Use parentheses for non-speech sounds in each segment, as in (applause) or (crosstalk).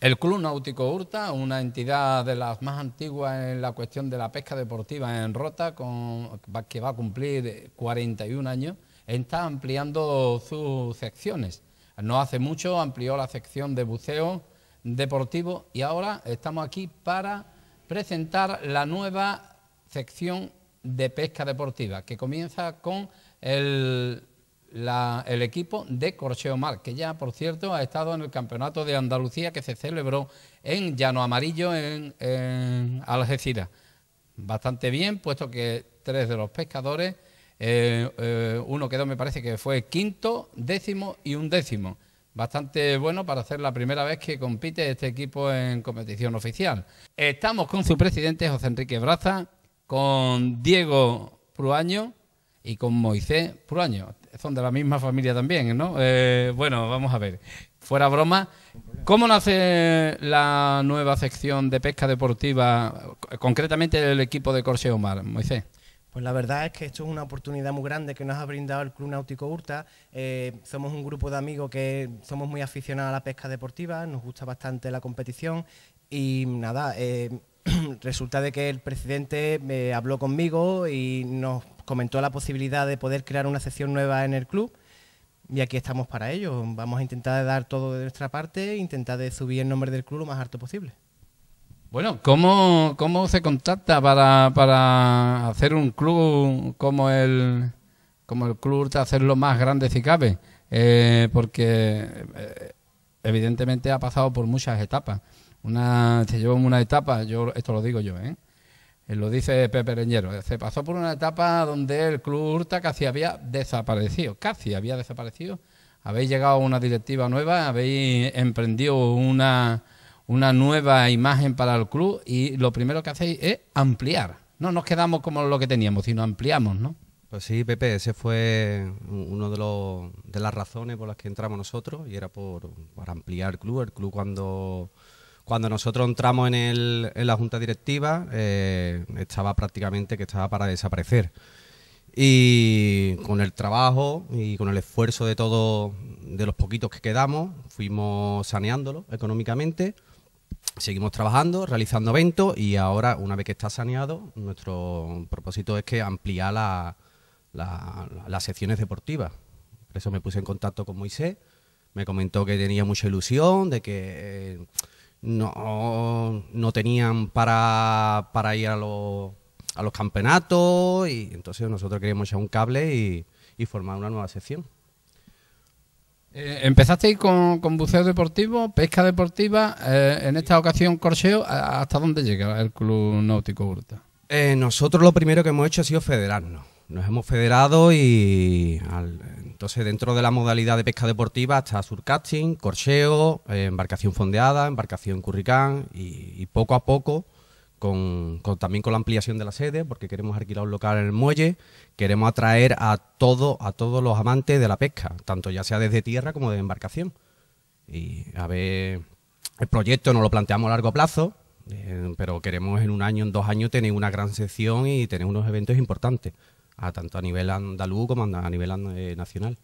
El Club Náutico Urta, una entidad de las más antiguas en la cuestión de la pesca deportiva en Rota, que va a cumplir 41 años, está ampliando sus secciones. No hace mucho amplió la sección de buceo deportivo y ahora estamos aquí para presentar la nueva sección de pesca deportiva que comienza con el, equipo de Corcheo Mar, que ya por cierto ha estado en el Campeonato de Andalucía que se celebró en Llano Amarillo en, en Algeciras. Bastante bien, puesto que tres de los pescadores eh, eh, uno quedó, me parece que fue quinto, décimo y un décimo. Bastante bueno para hacer la primera vez que compite este equipo en competición oficial. Estamos con su presidente José Enrique Braza, con Diego Pruaño y con Moisés Pruaño. Son de la misma familia también, ¿no? Eh, bueno, vamos a ver. Fuera broma, ¿cómo nace la nueva sección de pesca deportiva, concretamente el equipo de Corseo Omar, Moisés? Pues la verdad es que esto es una oportunidad muy grande que nos ha brindado el Club Náutico Urta, eh, somos un grupo de amigos que somos muy aficionados a la pesca deportiva, nos gusta bastante la competición y nada, eh, (clears throat) resulta de que el presidente me eh, habló conmigo y nos comentó la posibilidad de poder crear una sección nueva en el club y aquí estamos para ello. Vamos a intentar dar todo de nuestra parte, e intentar de subir el nombre del club lo más alto posible. Bueno, ¿cómo, cómo se contacta para, para hacer un club como el, como el club Urta, hacerlo más grande si cabe? Eh, porque eh, evidentemente ha pasado por muchas etapas. Una, se llevó una etapa, yo esto lo digo yo, ¿eh? eh lo dice Pepe Reñero, se pasó por una etapa donde el Club Urta casi había desaparecido, casi había desaparecido. Habéis llegado a una directiva nueva, habéis emprendido una, una nueva imagen para el club y lo primero que hacéis es ampliar. No nos quedamos como lo que teníamos, sino ampliamos, ¿no? Pues sí, Pepe, ese fue uno de, los, de las razones por las que entramos nosotros y era por, ampliar el club. El club cuando, cuando nosotros entramos en, en la junta directiva eh, estaba prácticamente que estaba para desaparecer. Y con el trabajo y con el esfuerzo de todos, de los poquitos que quedamos, fuimos saneándolo económicamente Seguimos trabajando, realizando eventos y ahora, una vez que está saneado, nuestro propósito es que ampliar las secciones deportivas. Por eso me puse en contacto con Moisés, me comentó que tenía mucha ilusión, de que eh, no, tenían para, ir a los, campeonatos y entonces nosotros queríamos echar un cable y formar una nueva sección. Eh, empezasteis con, buceo deportivo, pesca deportiva, eh, en esta ocasión corcheo. ¿Hasta dónde llega el Club Náutico Urta? Eh, nosotros lo primero que hemos hecho ha sido federarnos. Nos hemos federado y entonces dentro de la modalidad de pesca deportiva está surcasting, corseo, embarcación fondeada, embarcación curricán y poco a poco con, también con la ampliación de la sede, porque queremos alquilar un local en el muelle, queremos atraer a, todo, a todos los amantes de la pesca, tanto ya sea desde tierra como de embarcación. Y a ver, el proyecto no lo planteamos a largo plazo, eh, pero queremos en un año, en dos años, tener una gran sección y tener unos eventos importantes, tanto a nivel andaluz como a nivel eh, nacional.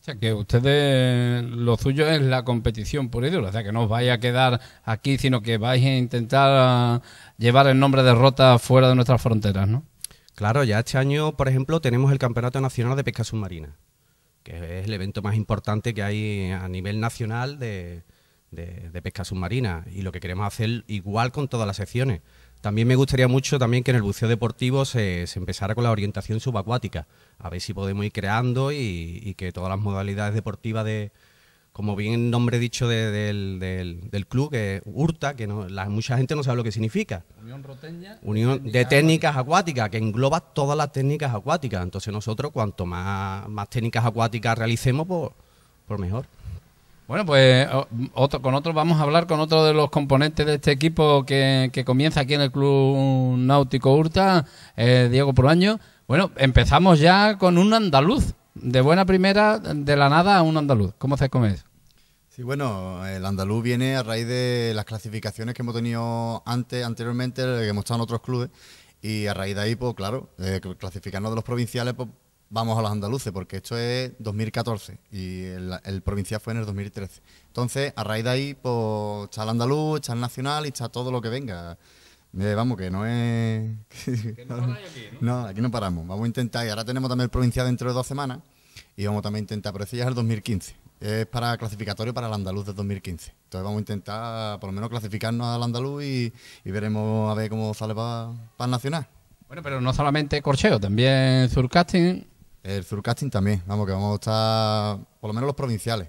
O sea, que ustedes, lo suyo es la competición por y O sea, que no os vais a quedar aquí, sino que vais a intentar ah, llevar el nombre de Rota fuera de nuestras fronteras, ¿no? Claro, ya este año, por ejemplo, tenemos el Campeonato Nacional de Pesca Submarina, que es el evento más importante que hay a nivel nacional de, de pesca submarina. Y lo que queremos hacer igual con todas las secciones. También me gustaría mucho también que en el buceo deportivo se, se empezara con la orientación subacuática, a ver si podemos ir creando y, que todas las modalidades deportivas de, como bien el nombre dicho del, club, que Hurta, que no, la, mucha gente no sabe lo que significa. Unión Roteña. Unión de, técnicas acuáticas, que engloba todas las técnicas acuáticas. Entonces nosotros, cuanto más, más técnicas acuáticas realicemos, por pues, por mejor. Bueno, pues con otro vamos a hablar con otro de los componentes de este equipo que, que comienza aquí en el Club Náutico Urta, eh, Diego Proaño. Bueno, empezamos ya con un andaluz, de buena primera, de la nada a un andaluz. ¿Cómo se con eso? Sí, bueno, el andaluz viene a raíz de las clasificaciones que hemos tenido antes, anteriormente, que hemos estado en otros clubes, y a raíz de ahí, pues claro, eh, clasificarnos de los provinciales, pues vamos a los andaluces, porque esto es 2014 y el, provincial fue en el 2013. Entonces, a raíz de ahí, pues, está el andaluz, está el nacional y está todo lo que venga. Eh, vamos, que no es... que (laughs) no, aquí, ¿no? paramos. Vamos a intentar, y ahora tenemos también el provincial dentro de dos semanas, y vamos también a intentar, pero ese ya es el 2015. Es para clasificatorio para el andaluz de 2015. Entonces vamos a intentar por lo menos clasificarnos al andaluz y, veremos a ver cómo sale para el nacional. Bueno, pero no solamente corcheo, también surcasting, el surcasting también, vamos, que vamos a estar, por lo menos los provinciales.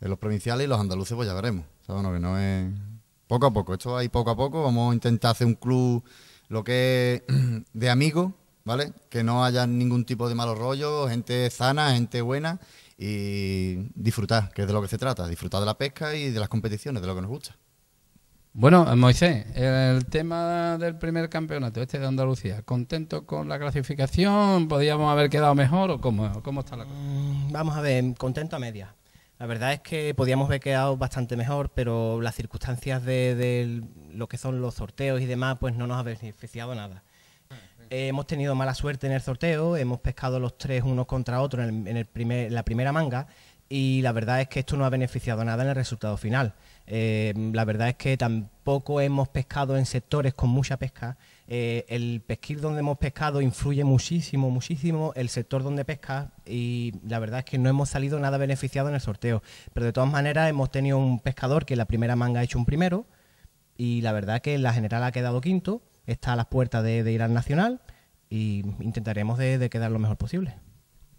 Eh, los provinciales y los andaluces, pues ya veremos. que no es. Poco a poco, esto ahí poco a poco. Vamos a intentar hacer un club, lo que es (clears throat) de amigos, ¿vale? Que no haya ningún tipo de malo rollo, gente sana, gente buena y disfrutar, que es de lo que se trata, disfrutar de la pesca y de las competiciones, de lo que nos gusta. Bueno, Moisés, el tema del primer campeonato, este de Andalucía, ¿contento con la clasificación? ¿Podíamos haber quedado mejor o cómo, cómo está la cosa? Mm, vamos a ver, contento a media. La verdad es que podíamos haber quedado bastante mejor, pero las circunstancias de, lo que son los sorteos y demás, pues no nos ha beneficiado nada. Eh, hemos tenido mala suerte en el sorteo, hemos pescado los tres unos contra otros en, la primera manga y la verdad es que esto no ha beneficiado nada en el resultado final. Eh, la verdad es que tampoco hemos pescado en sectores con mucha pesca. Eh, el pesquil donde hemos pescado influye muchísimo, muchísimo el sector donde pesca y la verdad es que no hemos salido nada beneficiado en el sorteo. Pero de todas maneras hemos tenido un pescador que la primera manga ha hecho un primero y la verdad es que la general ha quedado quinto, está a las puertas de, ir al nacional y intentaremos de quedar lo mejor posible.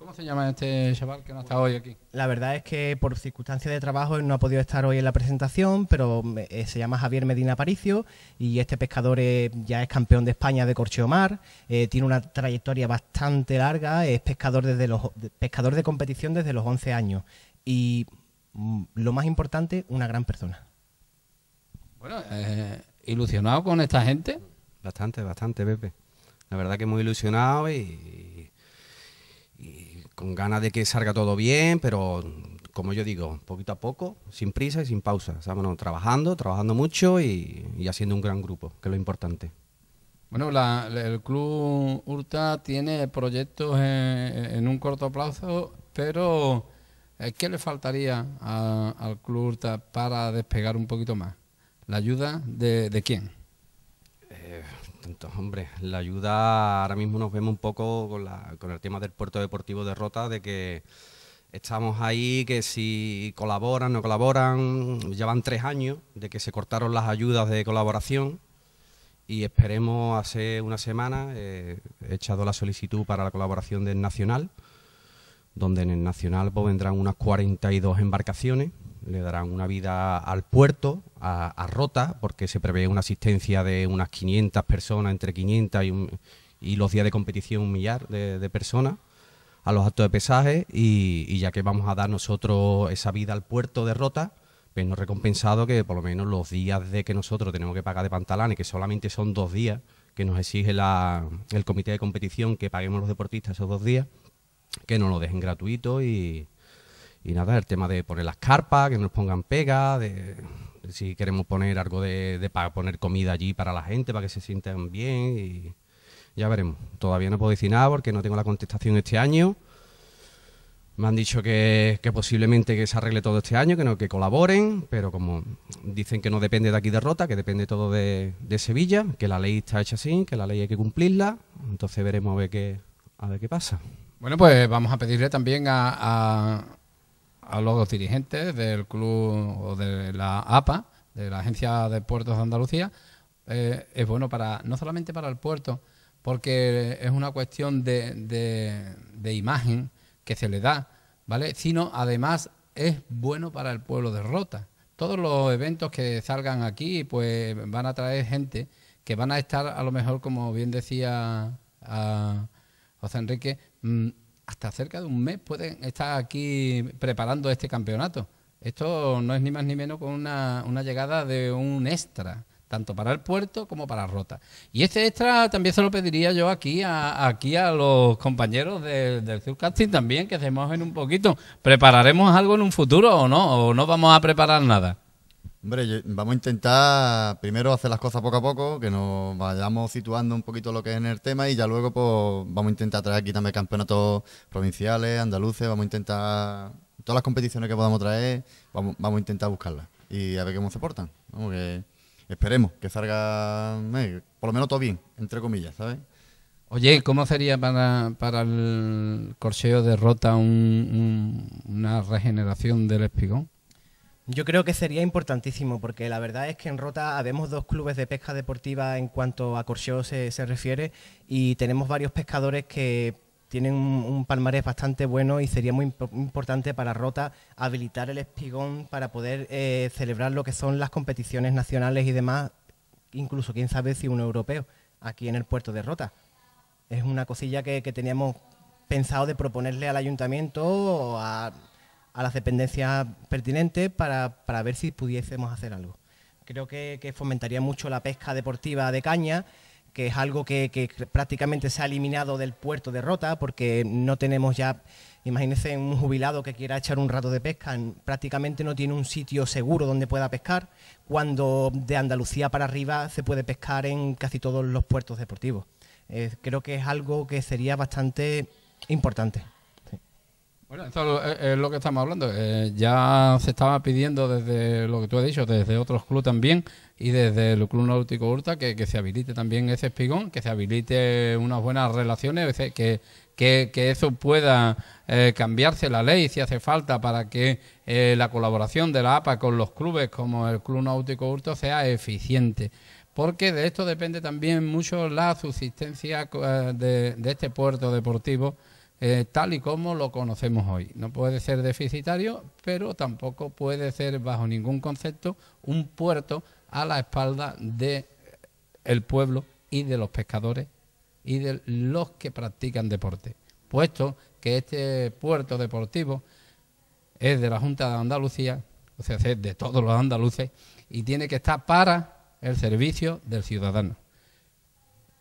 ¿Cómo se llama este chaval que no está hoy aquí? La verdad es que por circunstancias de trabajo no ha podido estar hoy en la presentación, pero eh, eh, se llama Javier Medina Paricio y este pescador ya es campeón de España de corcheomar, eh, tiene una trayectoria bastante larga, es pescador, desde los, pescador de competición desde los 11 años y mm, lo más importante, una gran persona. Bueno, eh, ¿ilusionado con esta gente? Bastante, bastante, Pepe. La verdad que muy ilusionado y con ganas de que salga todo bien, pero como yo digo, poquito a poco, sin prisa y sin pausa. trabajando, trabajando mucho y, haciendo un gran grupo, que es lo importante. Bueno, el Club Urta tiene proyectos en, un corto plazo, pero eh, ¿qué le faltaría al Club Urta para despegar un poquito más? ¿La ayuda de quién? hombre, la ayuda, ahora mismo nos vemos un poco con, el tema del puerto deportivo de Rota, de que estamos ahí, que si colaboran, no colaboran, llevan tres años de que se cortaron las ayudas de colaboración y esperemos hace una semana, eh, he echado la solicitud para la colaboración del Nacional, donde en el Nacional pues vendrán unas 42 embarcaciones, le darán una vida al puerto, a, Rota, porque se prevé una asistencia de unas 500 personas, entre 500 y, los días de competición un millar de, personas a los actos de pesaje y, ya que vamos a dar nosotros esa vida al puerto de Rota, pues nos recompensado que por lo menos los días de que nosotros tenemos que pagar de pantalones... que solamente son dos días que nos exige el comité de competición que paguemos los deportistas esos dos días, que nos lo dejen gratuito y, y nada, el tema de poner las carpas, que nos pongan pega, de, si queremos poner algo de, para poner comida allí para la gente, para que se sientan bien y ya veremos. Todavía no puedo decir nada porque no tengo la contestación este año. Me han dicho que, posiblemente que se arregle todo este año, que que colaboren, pero como dicen que no depende de aquí de Rota, que depende todo de, Sevilla, que la ley está hecha así, que la ley hay que cumplirla, entonces veremos a ver qué, a qué pasa. Bueno, pues vamos a pedirle también a a los dirigentes del club o de la APA, de la Agencia de Puertos de Andalucía, eh, es bueno para no solamente para el puerto, porque es una cuestión de, de, imagen que se le da, ¿vale? Sino además es bueno para el pueblo de Rota. Todos los eventos que salgan aquí, pues van a traer gente que van a estar a lo mejor, como bien decía ah, José Enrique, mm, hasta cerca de un mes pueden estar aquí preparando este campeonato. Esto no es ni más ni menos con una, llegada de un extra tanto para el puerto como para Rota. Y este extra también se lo pediría yo aquí a, aquí a los compañeros del Surcasting también, que se mojen un poquito. ¿Prepararemos algo en un futuro o no? ¿O no vamos a preparar nada? Hombre, vamos a intentar primero hacer las cosas poco a poco, que nos vayamos situando un poquito lo que es en el tema y ya luego pues vamos a intentar traer aquí también campeonatos provinciales, andaluces, vamos a intentar todas las competiciones que podamos traer, vamos, a intentar buscarlas y a ver cómo se portan. Vamos esperemos que salga eh, por lo menos todo bien, entre comillas, ¿sabes? Oye, ¿cómo sería para, el corseo de Rota una regeneración del espigón? Yo creo que sería importantísimo, porque la verdad es que en Rota habemos dos clubes de pesca deportiva en cuanto a Corseo se, refiere y tenemos varios pescadores que tienen un, palmarés bastante bueno y sería muy importante para Rota habilitar el espigón para poder eh, celebrar lo que son las competiciones nacionales y demás, incluso quién sabe si un europeo, aquí en el puerto de Rota. Es una cosilla que, que teníamos pensado de proponerle al ayuntamiento o a a las dependencias pertinentes para, para ver si pudiésemos hacer algo. Creo que, fomentaría mucho la pesca deportiva de caña, que es algo que, prácticamente se ha eliminado del puerto de Rota, porque no tenemos ya Imagínense un jubilado que quiera echar un rato de pesca, prácticamente no tiene un sitio seguro donde pueda pescar, cuando de Andalucía para arriba se puede pescar en casi todos los puertos deportivos. Eh, creo que es algo que sería bastante importante. Bueno, esto eh, es lo que estamos hablando. Eh, ya se estaba pidiendo desde lo que tú has dicho, desde otros clubes también y desde el Club Náutico Urta que, se habilite también ese espigón, que se habilite unas buenas relaciones, que, que, eso pueda eh, cambiarse la ley si hace falta para que la colaboración de la APA con los clubes como el Club Náutico Urta sea eficiente porque de esto depende también mucho la subsistencia de, este puerto deportivo eh, tal y como lo conocemos hoy. No puede ser deficitario, pero tampoco puede ser bajo ningún concepto un puerto a la espalda del eh, pueblo y de los pescadores y de los que practican deporte, puesto que este puerto deportivo es de la Junta de Andalucía, o sea, es de todos los andaluces, y tiene que estar para el servicio del ciudadano.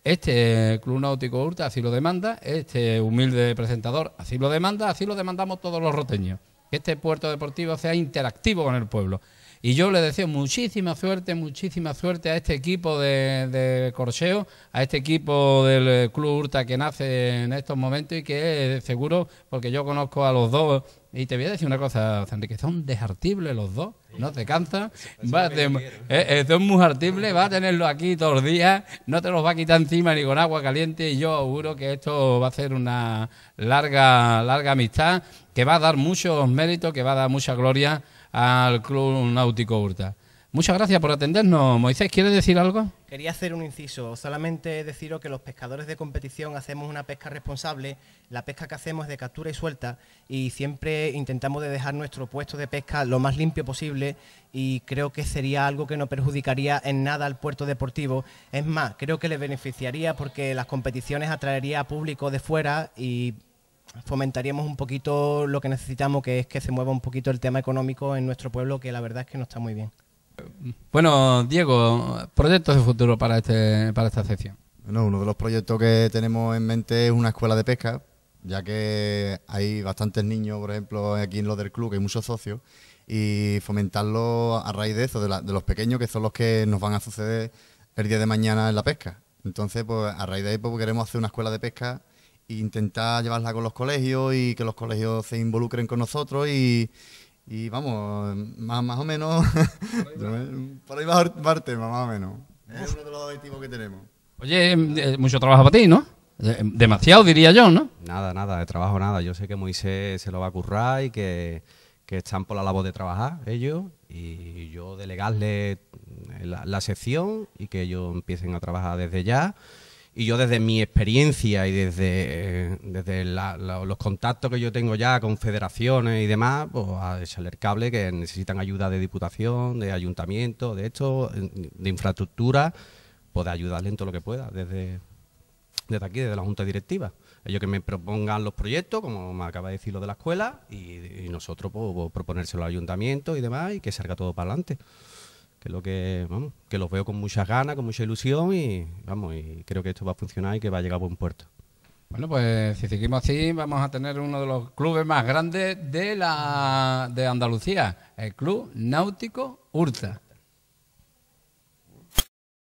Este Club Náutico Urta así lo demanda, este humilde presentador así lo demanda, así lo demandamos todos los roteños. Que este puerto deportivo sea interactivo con el pueblo. Y yo le deseo muchísima suerte, muchísima suerte a este equipo de, de Corseo, a este equipo del eh, Club Hurta que nace en estos momentos y que seguro, porque yo conozco a los dos, y te voy a decir una cosa, que son desartibles los dos, no te cansan, eh, eh, son muy artibles, va a tenerlos aquí todos los días, no te los va a quitar encima ni con agua caliente y yo auguro que esto va a ser una larga, larga amistad, que va a dar muchos méritos, que va a dar mucha gloria al Club Náutico Urta... Muchas gracias por atendernos. Moisés, ¿quieres decir algo? Quería hacer un inciso, solamente deciros que los pescadores de competición hacemos una pesca responsable, la pesca que hacemos es de captura y suelta y siempre intentamos de dejar nuestro puesto de pesca lo más limpio posible y creo que sería algo que no perjudicaría en nada al puerto deportivo. Es más, creo que le beneficiaría porque las competiciones atraería a público de fuera y fomentaríamos un poquito lo que necesitamos, que es que se mueva un poquito el tema económico en nuestro pueblo, que la verdad es que no está muy bien. Bueno, Diego, proyectos de futuro para, este, para esta sección. Bueno, uno de los proyectos que tenemos en mente es una escuela de pesca, ya que hay bastantes niños, por ejemplo, aquí en lo del club, que hay muchos socios, y fomentarlo a raíz de eso, de, los pequeños, que son los que nos van a suceder el día de mañana en la pesca. Entonces, pues a raíz de ahí pues, queremos hacer una escuela de pesca intentar llevarla con los colegios y que los colegios se involucren con nosotros y, y vamos, más, más o menos, por ahí va, (laughs) el tema, más o menos. Es uno de los objetivos que tenemos. Oye, em, eh, mucho trabajo para ti, ¿no? Eh, em, demasiado, diría yo, ¿no? Nada, nada, de trabajo nada. Yo sé que Moisés se lo va a currar y que, están por la labor de trabajar ellos y yo delegarle la sección y que ellos empiecen a trabajar desde ya y yo desde mi experiencia y desde, eh, los contactos que yo tengo ya con federaciones y demás, pues a el cable que necesitan ayuda de diputación, de ayuntamiento, de esto, de infraestructura, pues de ayudarle en todo lo que pueda, desde, desde aquí, desde la Junta Directiva. Ellos que me propongan los proyectos, como me acaba de decir lo de la escuela, y, nosotros pues, pues, proponérselo al ayuntamiento y demás, y que salga todo para adelante que lo que, vamos, que los veo con muchas ganas, con mucha ilusión y, vamos, y creo que esto va a funcionar y que va a llegar a buen puerto. Bueno, pues si seguimos así, vamos a tener uno de los clubes más grandes de de Andalucía, el Club Náutico Urza.